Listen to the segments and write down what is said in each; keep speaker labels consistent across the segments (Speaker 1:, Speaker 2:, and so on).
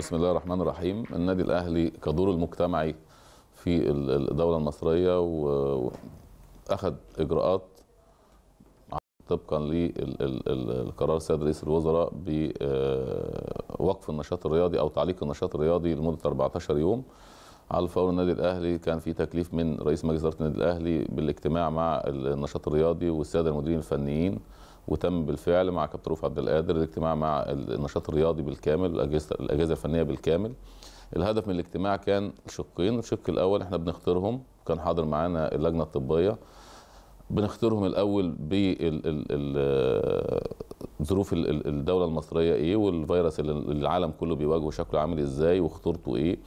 Speaker 1: بسم الله الرحمن الرحيم النادي الاهلي كدور المجتمعي في الدوله المصريه واخذ اجراءات طبقا للقرار السيد رئيس الوزراء بوقف آه، النشاط الرياضي او تعليق النشاط الرياضي لمده 14 يوم على الفور النادي الاهلي كان في تكليف من رئيس مجلس اداره النادي الاهلي بالاجتماع مع النشاط الرياضي والساده المديرين الفنيين وتم بالفعل مع كابتن رؤوف عبد القادر الاجتماع مع النشاط الرياضي بالكامل الاجهزه الاجهزه الفنيه بالكامل الهدف من الاجتماع كان شقين الشق الاول احنا بنختارهم كان حاضر معانا اللجنه الطبيه بنختارهم الاول بظروف الدوله المصريه ايه والفيروس اللي العالم كله بيواجهه شكله عامل ازاي وخطورته ايه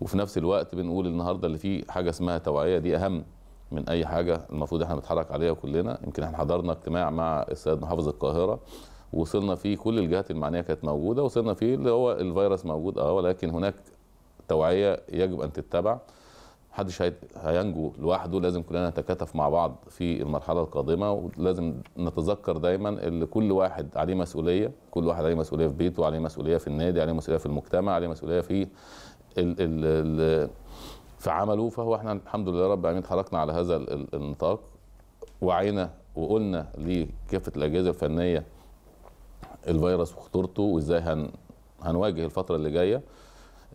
Speaker 1: وفي نفس الوقت بنقول النهارده اللي فيه حاجه اسمها توعيه دي اهم من اي حاجه المفروض احنا نتحرك عليها كلنا يمكن احنا حضرنا اجتماع مع السيد محافظ القاهره وصلنا فيه كل الجهات المعنيه كانت موجوده وصلنا فيه اللي هو الفيروس موجود اه ولكن هناك توعيه يجب ان تتبع محدش هينجو لوحده لازم كلنا نتكاتف مع بعض في المرحله القادمه ولازم نتذكر دايما ان كل واحد عليه مسؤوليه كل واحد عليه مسؤوليه في بيته عليه مسؤوليه في النادي عليه مسؤوليه في المجتمع عليه مسؤوليه في ال ال ال فعملوا فهو احنا الحمد لله رب العالمين اتحركنا على هذا النطاق وعينا وقلنا لكافه الاجهزه الفنيه الفيروس وخطورته وازاي هن هنواجه الفتره اللي جايه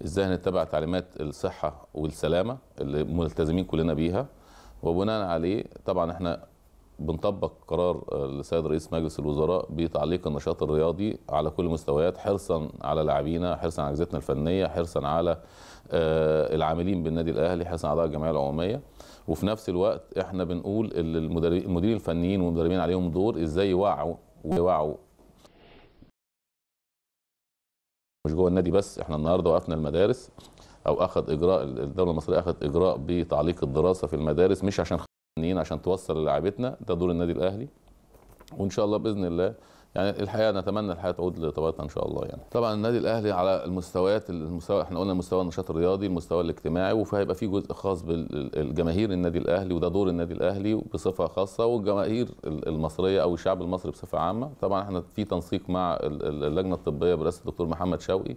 Speaker 1: ازاي هنتبع تعليمات الصحه والسلامه اللي ملتزمين كلنا بيها وبناء عليه طبعا احنا بنطبق قرار السيد آه، رئيس مجلس الوزراء بتعليق النشاط الرياضي على كل المستويات حرصا على لاعبينا حرصا على اجهزتنا الفنيه حرصا على آه، العاملين بالنادي الاهلي حرصا على الجمعيه العموميه وفي نفس الوقت احنا بنقول المديرين الفنيين والمدربين عليهم دور ازاي يوعوا ويوعوا مش جوه النادي بس احنا النهارده وقفنا المدارس او اخذ اجراء الدوله المصريه اخذت اجراء بتعليق الدراسه في المدارس مش عشان فنيين عشان توصل للاعبتنا ده دور النادي الاهلي وان شاء الله باذن الله يعني الحقيقه نتمنى الحياه تعود لطبيعتها ان شاء الله يعني طبعا النادي الاهلي على المستويات المستوى احنا قلنا مستوى النشاط الرياضي المستوى الاجتماعي وهيبقى في جزء خاص بالجماهير النادي الاهلي وده دور النادي الاهلي بصفه خاصه والجماهير المصريه او الشعب المصري بصفه عامه طبعا احنا في تنسيق مع اللجنه الطبيه برئاسه الدكتور محمد شوقي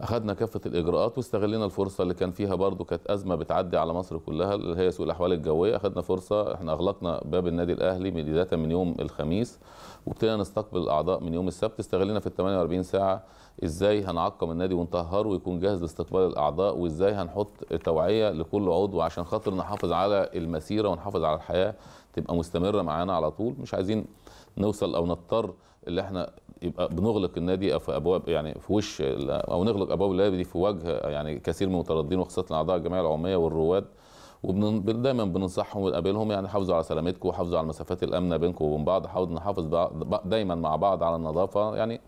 Speaker 1: اخذنا كافه الاجراءات واستغلنا الفرصه اللي كان فيها برضو كانت ازمه بتعدي على مصر كلها اللي هي سوء الاحوال الجويه اخذنا فرصه احنا اغلقنا باب النادي الاهلي بدايه من يوم الخميس وابتدينا نستقبل الاعضاء من يوم السبت استغلنا في ال 48 ساعه ازاي هنعقم النادي ونطهره ويكون جاهز لاستقبال الاعضاء وازاي هنحط توعيه لكل عضو عشان خاطر نحافظ على المسيره ونحافظ على الحياه تبقى مستمره معانا على طول مش عايزين نوصل او نضطر اللي احنا يبقى بنغلق النادي في ابواب يعني في وش او نغلق ابواب النادي في وجه يعني كثير من المترددين وخاصه اعضاء الجمعيه العموميه والرواد ودايما بننصحهم ونقابلهم يعني حافظوا على سلامتكم وحافظوا على المسافات الامنه بينكم وبين بعض حاولوا نحافظ دايما مع بعض على النظافه يعني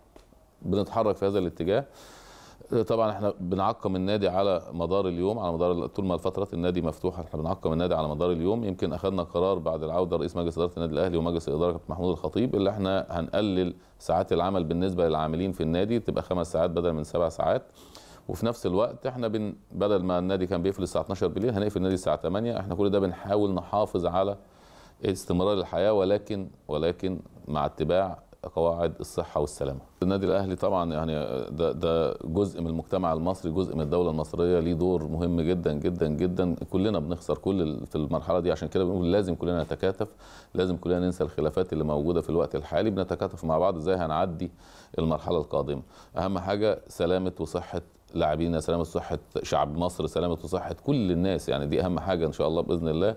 Speaker 1: بنتحرك في هذا الاتجاه طبعا احنا بنعقم النادي على مدار اليوم على مدار طول ما الفتره النادي مفتوح احنا بنعقم النادي على مدار اليوم يمكن اخذنا قرار بعد العوده رئيس مجلس اداره النادي الاهلي ومجلس الاداره كابتن محمود الخطيب اللي احنا هنقلل ساعات العمل بالنسبه للعاملين في النادي تبقى خمس ساعات بدل من سبع ساعات وفي نفس الوقت احنا بن بدل ما النادي كان بيقفل الساعه 12 بالليل هنقفل النادي الساعه 8 احنا كل ده بنحاول نحافظ على استمرار الحياه ولكن ولكن مع اتباع قواعد الصحه والسلامه. النادي الاهلي طبعا يعني ده, ده جزء من المجتمع المصري، جزء من الدوله المصريه، ليه دور مهم جدا جدا جدا، كلنا بنخسر كل في المرحله دي عشان كده بنقول لازم كلنا نتكاتف، لازم كلنا ننسى الخلافات اللي موجوده في الوقت الحالي، بنتكاتف مع بعض ازاي هنعدي المرحله القادمه. اهم حاجه سلامه وصحه لاعبينا سلامه صحه شعب مصر سلامه وصحه كل الناس يعني دي اهم حاجه ان شاء الله باذن الله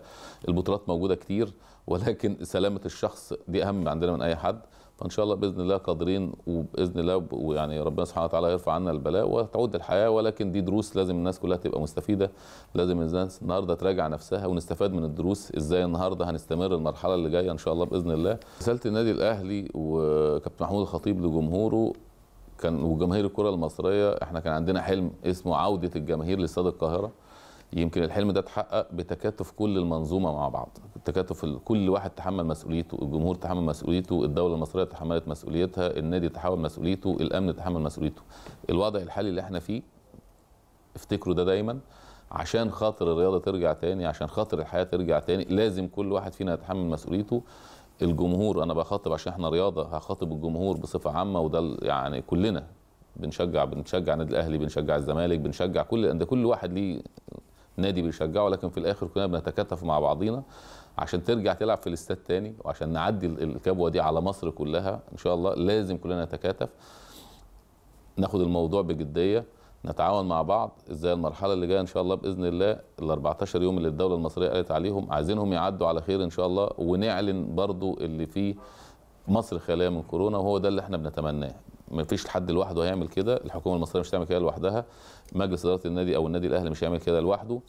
Speaker 1: البطولات موجوده كتير ولكن سلامه الشخص دي اهم عندنا من اي حد فان شاء الله باذن الله قادرين وباذن الله ويعني ربنا سبحانه وتعالى يرفع عنا البلاء وتعود الحياه ولكن دي دروس لازم الناس كلها تبقى مستفيده لازم الناس النهارده تراجع نفسها ونستفاد من الدروس ازاي النهارده هنستمر المرحله اللي جايه ان شاء الله باذن الله رساله النادي الاهلي وكابتن محمود الخطيب لجمهوره كان وجماهير الكره المصريه احنا كان عندنا حلم اسمه عوده الجماهير لاستاد القاهره يمكن الحلم ده اتحقق بتكاتف كل المنظومه مع بعض تكاتف كل واحد تحمل مسؤوليته الجمهور تحمل مسؤوليته الدوله المصريه تحملت مسؤوليتها النادي تحمل مسؤوليته الامن تحمل مسؤوليته الوضع الحالي اللي احنا فيه افتكروا ده دا دايما عشان خاطر الرياضه ترجع تاني عشان خاطر الحياه ترجع تاني لازم كل واحد فينا يتحمل مسؤوليته الجمهور انا بخاطب عشان احنا رياضه هخاطب الجمهور بصفه عامه وده يعني كلنا بنشجع بنشجع النادي الاهلي بنشجع الزمالك بنشجع كل ده كل واحد ليه نادي بيشجعه لكن في الاخر كلنا بنتكاتف مع بعضينا عشان ترجع تلعب في الاستاد تاني وعشان نعدي الكبوه دي على مصر كلها ان شاء الله لازم كلنا نتكاتف ناخد الموضوع بجديه نتعاون مع بعض ازاي المرحله اللي جايه ان شاء الله باذن الله ال 14 يوم اللي الدوله المصريه قالت عليهم عايزينهم يعدوا على خير ان شاء الله ونعلن برضو اللي فيه مصر خاليه من كورونا وهو ده اللي احنا بنتمناه ما فيش حد لوحده هيعمل كده الحكومه المصريه مش هتعمل كده لوحدها مجلس اداره النادي او النادي الاهلي مش هيعمل كده لوحده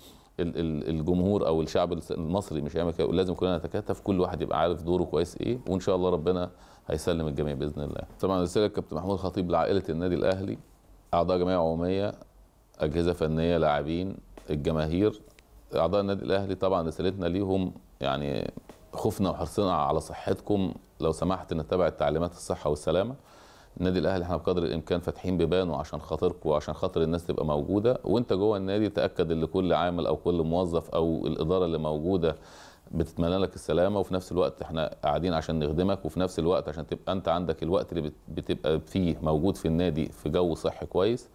Speaker 1: الجمهور او الشعب المصري مش هيعمل كده لازم كلنا نتكاتف كل واحد يبقى عارف دوره كويس ايه وان شاء الله ربنا هيسلم الجميع باذن الله طبعا رساله كابتن محمود خطيب لعائله النادي الاهلي اعضاء جمعيه عموميه اجهزه فنيه لاعبين الجماهير اعضاء النادي الاهلي طبعا رسالتنا ليهم يعني خوفنا وحرصنا على صحتكم لو سمحت نتبع التعليمات الصحه والسلامه النادي الاهلي احنا بقدر الامكان فاتحين بيبان عشان خاطركم وعشان خاطر الناس تبقى موجوده وانت جوه النادي تاكد ان كل عامل او كل موظف او الاداره اللي موجوده بتتمنى لك السلامه وفي نفس الوقت احنا قاعدين عشان نخدمك وفي نفس الوقت عشان تبقى انت عندك الوقت اللي بتبقى فيه موجود في النادي في جو صحي كويس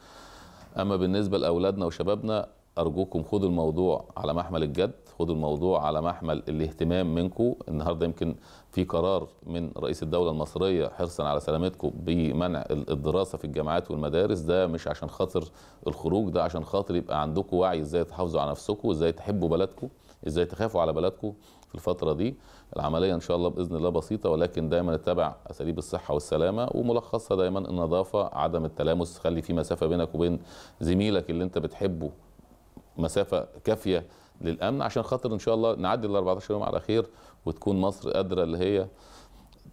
Speaker 1: اما بالنسبه لاولادنا وشبابنا ارجوكم خدوا الموضوع على محمل الجد خدوا الموضوع على محمل الاهتمام منكم النهارده يمكن في قرار من رئيس الدوله المصريه حرصا على سلامتكم بمنع الدراسه في الجامعات والمدارس ده مش عشان خاطر الخروج ده عشان خاطر يبقى عندكم وعي ازاي تحافظوا على نفسكم وازاي تحبوا بلدكم ازاي تخافوا على بلدكم في الفتره دي العمليه ان شاء الله باذن الله بسيطه ولكن دايما اتبع اساليب الصحه والسلامه وملخصها دايما النظافه عدم التلامس خلي في مسافه بينك وبين زميلك اللي انت بتحبه مسافه كافيه للامن عشان خاطر ان شاء الله نعدي ال 14 يوم على خير وتكون مصر قادره اللي هي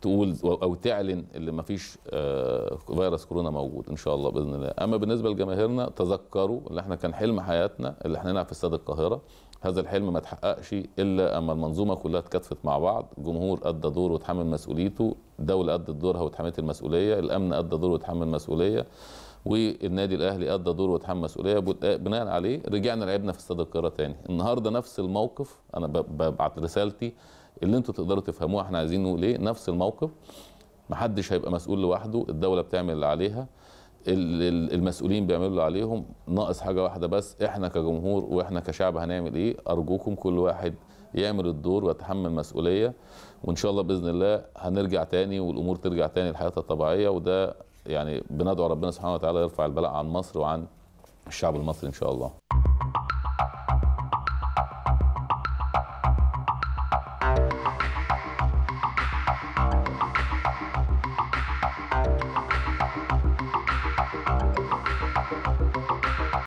Speaker 1: تقول او تعلن اللي ما فيش آه، فيروس كورونا موجود ان شاء الله باذن الله اما بالنسبه لجماهيرنا تذكروا اللي احنا كان حلم حياتنا اللي احنا نلعب في استاد القاهره هذا الحلم ما تحققش الا اما المنظومه كلها اتكتفت مع بعض جمهور ادى دوره وتحمل مسؤوليته دوله ادت دورها وتحملت المسؤوليه الامن ادى دوره وتحمل مسؤوليه والنادي الاهلي ادى دوره وتحمل مسؤوليه بناء عليه رجعنا لعبنا في استاد القاهره تاني النهارده نفس الموقف انا ببعت رسالتي اللي انتوا تقدروا تفهموها احنا عايزينه ليه نفس الموقف محدش هيبقى مسؤول لوحده الدوله بتعمل اللي عليها المسؤولين بيعملوا اللي عليهم ناقص حاجه واحده بس احنا كجمهور واحنا كشعب هنعمل ايه ارجوكم كل واحد يعمل الدور ويتحمل مسؤوليه وان شاء الله باذن الله هنرجع تاني والامور ترجع تاني لحياتها الطبيعيه وده يعني بندعو ربنا سبحانه وتعالى يرفع البلاء عن مصر وعن الشعب المصري ان شاء الله